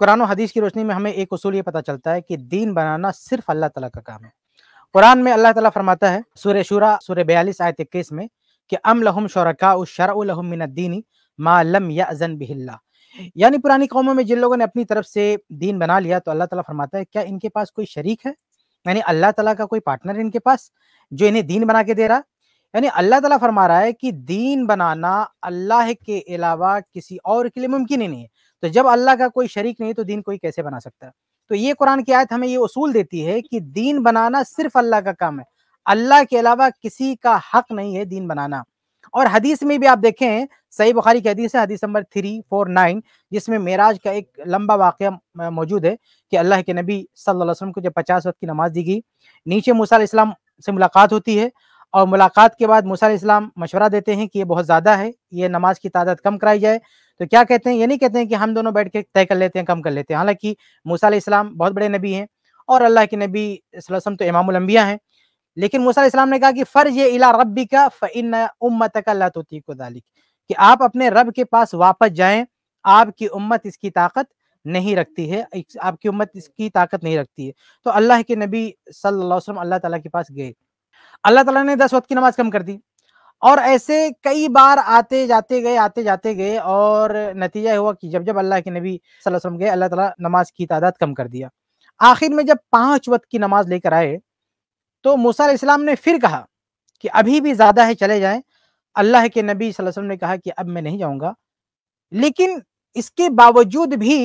कुरान हदीस की रोशनी में हमें एक उसूल ये पता चलता है कि दीन बनाना सिर्फ अल्लाह तला का काम है कुरान में अल्लाह तला फरमाता है सूर्य शुरा सूर्य बयालीस आयत इक्कीस में कि अम लहम शरका शरादीनी मालम अजन बिहिल्ला यानी पुरानी कौमों में जिन लोगों ने अपनी तरफ से दीन बना लिया तो अल्लाह तला फरमाता है क्या इनके पास कोई शरीक है यानी अल्लाह तला का कोई पार्टनर है इनके पास जो इन्हें दीन बना के दे रहा यानी अल्लाह तला फरमा रहा है कि दीन बनाना अल्लाह के अलावा किसी और के लिए मुमकिन ही नहीं है तो जब अल्लाह का कोई शरीक नहीं तो दीन कोई कैसे बना सकता तो ये कुरान की आयत हमें ये उसूल देती है कि दीन बनाना सिर्फ अल्लाह का काम है अल्लाह के अलावा किसी का हक नहीं है दीन बनाना और हदीस में भी आप देखें सही बुखारी की हदीस है हदीस नंबर थ्री फोर नाइन जिसमें मेराज का एक लंबा वाक्य मौजूद है कि अल्लाह के नबी सल्लल्लाहु अलैहि वसल्लम को जब पचास वक्त की नमाज दी गई नीचे मूसा इस्लाम से मुलाकात होती है और मुलाकात के बाद मूसा इस्लाम मशवरा देते हैं कि ये बहुत ज़्यादा है ये नमाज की तादाद कम कराई जाए तो क्या कहते हैं ये नहीं कहते हैं कि हम दोनों बैठ के तय कर लेते हैं कम कर लेते हैं हालांकि मूसा इस्लाम बहुत बड़े नबी हैं और अल्लाह के नबी वसम तो इमाम अम्बिया हैं लेकिन मूसा इस्लाम ने कहा कि फ़र्ज इला रबी का फ़िन उम्मत का को दालिक कि आप अपने रब के पास वापस जाएं आपकी उम्मत इसकी ताकत नहीं रखती है आपकी उम्मत इसकी ताकत नहीं रखती है तो अल्लाह के नबी सल्लल्लाहु अलैहि वसल्लम अल्लाह ताला के पास गए अल्लाह ताला ने दस वक्त की नमाज कम कर दी और ऐसे कई बार आते जाते गए आते जाते गए और नतीजा हुआ कि जब जब अल्लाह के नबी वसल्लम गए अल्लाह ताला नमाज की तादाद कम कर दिया आखिर में जब पांच वक्त की नमाज लेकर आए तो मूसा इस्लाम ने फिर कहा कि अभी भी ज़्यादा है चले जाएं अल्लाह के नबी वसल्लम ने कहा कि अब मैं नहीं जाऊँगा लेकिन इसके बावजूद भी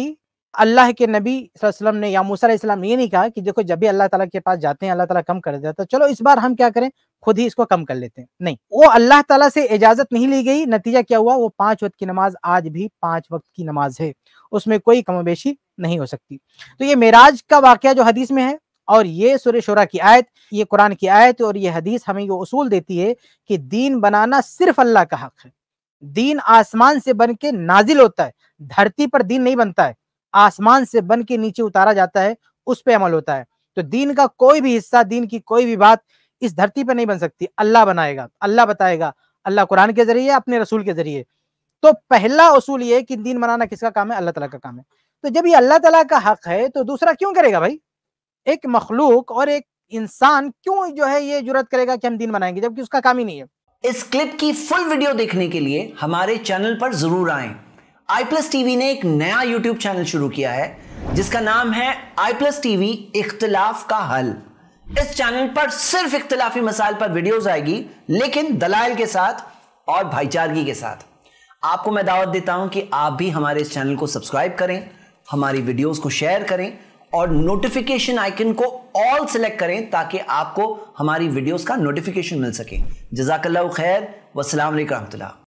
अल्लाह के नबी वसल्लम ने या मूसा ने ये नहीं कहा कि देखो जब भी अल्लाह ताला के पास जाते हैं अल्लाह ताला कम कर देता है तो चलो इस बार हम क्या करें खुद ही इसको कम कर लेते हैं नहीं वो अल्लाह ताला से इजाजत नहीं ली गई नतीजा क्या हुआ वो पांच वक्त की नमाज आज भी पांच वक्त की नमाज है उसमें कोई कमोबेशी नहीं हो सकती तो ये मेराज का वाक्य जो हदीस में है और ये सुर शुरा की आयत ये कुरान की आयत और ये हदीस हमें ये उसूल देती है कि दीन बनाना सिर्फ अल्लाह का हक है दीन आसमान से बन के नाजिल होता है धरती पर दीन नहीं बनता है आसमान से बन के नीचे उतारा जाता है उस पर अमल होता है तो दीन का कोई भी हिस्सा दीन की कोई भी बात इस धरती पर नहीं बन सकती अल्लाह बनाएगा अल्लाह बताएगा अल्लाह कुरान के जरिए अपने रसूल के जरिए तो पहला असूल ये कि दीन बनाना किसका काम है अल्लाह तला का काम है तो जब ये अल्लाह तला का हक है तो दूसरा क्यों करेगा भाई एक मखलूक और एक इंसान क्यों जो है ये जरूरत करेगा कि हम दिन बनाएंगे जबकि उसका काम ही नहीं है इस क्लिप की फुल वीडियो देखने के लिए हमारे चैनल पर जरूर आएं आई प्लस टीवी ने एक नया यूट्यूब चैनल शुरू किया है जिसका नाम है आई प्लस टीवी इख्तलाफ का हल इस चैनल पर सिर्फ इख्तलाफी मसाइल पर वीडियोस आएगी लेकिन दलाल के साथ और भाईचारगी के साथ आपको मैं दावत देता हूं कि आप भी हमारे इस चैनल को सब्सक्राइब करें हमारी वीडियोस को शेयर करें और नोटिफिकेशन आइकन को ऑल सेलेक्ट करें ताकि आपको हमारी वीडियोस का नोटिफिकेशन मिल सके जजाकल्ला खैर वसलाम रहमतुल्ला